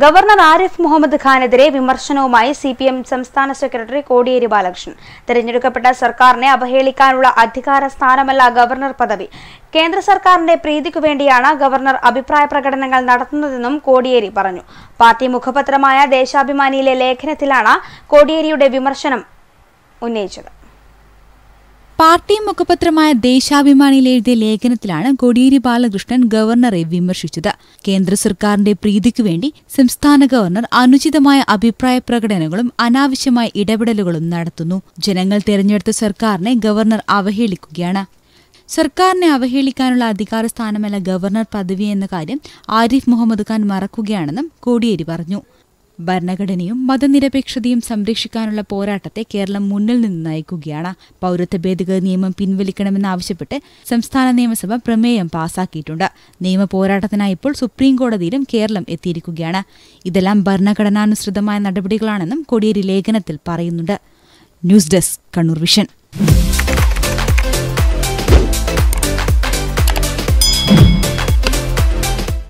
governor Arif Muhammad ഖാനെതിരെ വിമർശനവുമായി C P M സംസ്ഥാന സെക്രട്ടറി കോടിയേരി ബാലകൃഷ്ണൻ തെരഞ്ഞെടുക്കപ്പെട്ട സർക്കാരിനെ അവഹേളിക്കാനുള്ള അധികാര സ്ഥാനമല്ല ഗവർണർ പദവി കേന്ദ്ര സർക്കാരിന്റെ പ്രീതിക്കു വേണ്ടിയാണ് ഗവർണർ അഭിപ്രായ പ്രകടനങ്ങൾ നടത്തുന്നതെന്നും കോടിയേരി പറഞ്ഞു പാർട്ടി മുഖപത്രമായ ദേശാഭിമാനിയിലെ ലേഖനത്തിലാണ് കോടിയേരിയുടെ വിമർശനം ഉന്നയിച്ചത് പാർട്ടി മുഖപത്രമായ ദേശാഭിമാനിയിൽ എഴുതിയ ലേഖനത്തിലാണ് കോടിയേരി ബാലകൃഷ്ണൻ ഗവർണറെ വിമർശിച്ചത് കേന്ദ്ര സർക്കാരിന്റെ പ്രീതിക്കു വേണ്ടി സംസ്ഥാന ഗവർണർ അനുചിതമായ അഭിപ്രായ പ്രകടനങ്ങളും അനാവശ്യമായ ഇടപെടലുകളും നടത്തുന്നു ജനങ്ങൾ തെരഞ്ഞെടുത്ത സർക്കാരിനെ ഗവർണർ അവഹേളിക്കുകയാണ് സർക്കാരിനെ അവഹേളിക്കാനുള്ള അധികാര സ്ഥാനമല്ല ഗവർണർ പദവി എന്ന കാര്യം ആരിഫ് മുഹമ്മദ് ഖാൻ മറക്കുകയാണെന്നും കോടിയേരി പറഞ്ഞു ഭരണഘടനയും മതനിരപേക്ഷതയും സംരക്ഷിക്കാനുള്ള പോരാട്ടത്തെ കേരളം മുന്നിൽ നിന്ന് നയിക്കുകയാണ് പൗരത്വ ഭേദഗതി നിയമം പിൻവലിക്കണമെന്നാവശ്യപ്പെട്ട് സംസ്ഥാന നിയമസഭ പ്രമേയം പാസാക്കിയിട്ടുണ്ട് നിയമ പോരാട്ടത്തിനായി ഇപ്പോൾ സുപ്രീം കോടതിയിലും കേരളം എത്തിയിരിക്കുകയാണ് ഇതെല്ലാം ഭരണഘടനാനുസൃതമായ നടപടികളാണെന്നും കോടിയേരി ലേഖനത്തിൽ പറയുന്നുണ്ട് ന്യൂസ് ഡെസ്ക് കണ്ണൂർ വിഷൻ